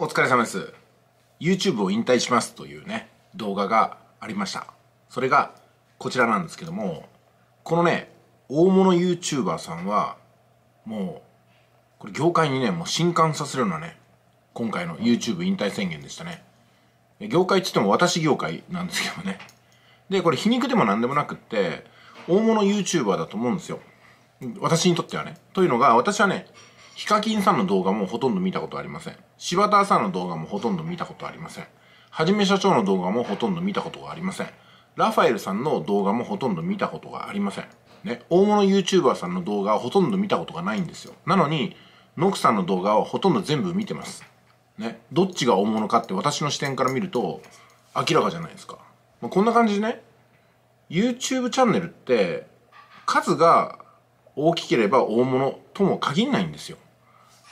お疲れ様です YouTube を引退しますというね動画がありましたそれがこちらなんですけどもこのね大物 YouTuber さんはもうこれ業界にねもう震撼させるようなね今回の YouTube 引退宣言でしたね業界っつっても私業界なんですけどねでこれ皮肉でも何でもなくって大物 YouTuber だと思うんですよ私にとってはねというのが私はねヒカキンさんの動画もほとんど見たことありません。柴田さんの動画もほとんど見たことありません。はじめ社長の動画もほとんど見たことがありません。ラファエルさんの動画もほとんど見たことがありません。ね、大物 YouTuber さんの動画はほとんど見たことがないんですよ。なのに、ノクさんの動画はほとんど全部見てます。ね、どっちが大物かって私の視点から見ると明らかじゃないですか。まあ、こんな感じでね、YouTube チャンネルって数が大きければ大物とも限んないんですよ。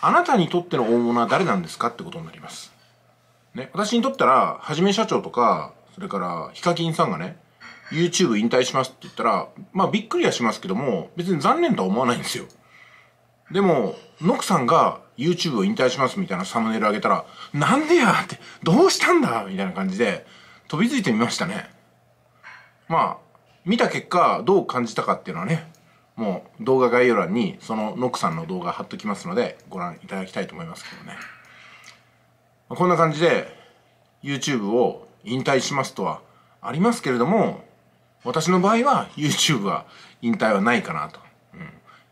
あなたにとっての大物は誰なんですかってことになります。ね、私にとったら、はじめ社長とか、それから、ヒカキンさんがね、YouTube 引退しますって言ったら、まあびっくりはしますけども、別に残念とは思わないんですよ。でも、ノクさんが YouTube を引退しますみたいなサムネイル上げたら、なんでやって、どうしたんだみたいな感じで、飛びついてみましたね。まあ、見た結果、どう感じたかっていうのはね、もう動画概要欄にそのノックさんの動画貼っときますのでご覧いただきたいと思いますけどね、まあ、こんな感じで YouTube を引退しますとはありますけれども私の場合は YouTube は引退はないかなと、うん、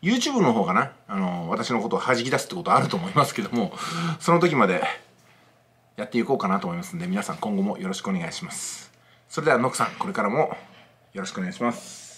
YouTube の方がなあの私のことを弾き出すってことはあると思いますけどもその時までやっていこうかなと思いますんで皆さん今後もよろしくお願いしますそれではノックさんこれからもよろしくお願いします